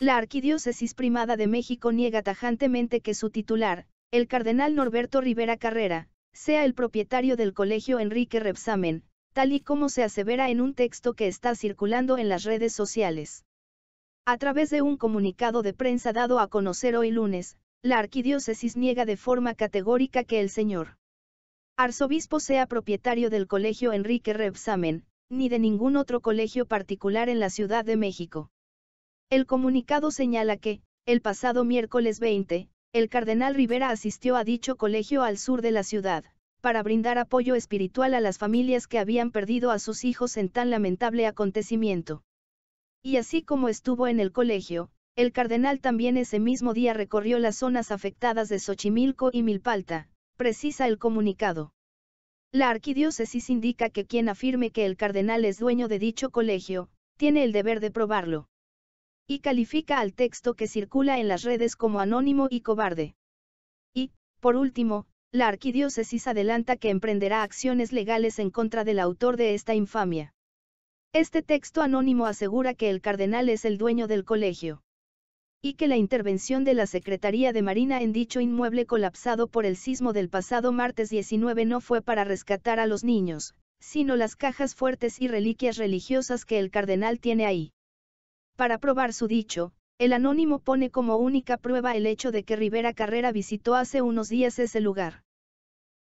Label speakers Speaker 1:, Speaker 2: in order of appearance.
Speaker 1: La Arquidiócesis Primada de México niega tajantemente que su titular, el cardenal Norberto Rivera Carrera, sea el propietario del colegio Enrique Repsamen, tal y como se asevera en un texto que está circulando en las redes sociales. A través de un comunicado de prensa dado a conocer hoy lunes, la arquidiócesis niega de forma categórica que el señor arzobispo sea propietario del colegio Enrique Repsamen, ni de ningún otro colegio particular en la Ciudad de México. El comunicado señala que, el pasado miércoles 20, el cardenal Rivera asistió a dicho colegio al sur de la ciudad, para brindar apoyo espiritual a las familias que habían perdido a sus hijos en tan lamentable acontecimiento. Y así como estuvo en el colegio, el cardenal también ese mismo día recorrió las zonas afectadas de Xochimilco y Milpalta, precisa el comunicado. La arquidiócesis indica que quien afirme que el cardenal es dueño de dicho colegio, tiene el deber de probarlo y califica al texto que circula en las redes como anónimo y cobarde. Y, por último, la arquidiócesis adelanta que emprenderá acciones legales en contra del autor de esta infamia. Este texto anónimo asegura que el cardenal es el dueño del colegio y que la intervención de la Secretaría de Marina en dicho inmueble colapsado por el sismo del pasado martes 19 no fue para rescatar a los niños, sino las cajas fuertes y reliquias religiosas que el cardenal tiene ahí. Para probar su dicho, el anónimo pone como única prueba el hecho de que Rivera Carrera visitó hace unos días ese lugar.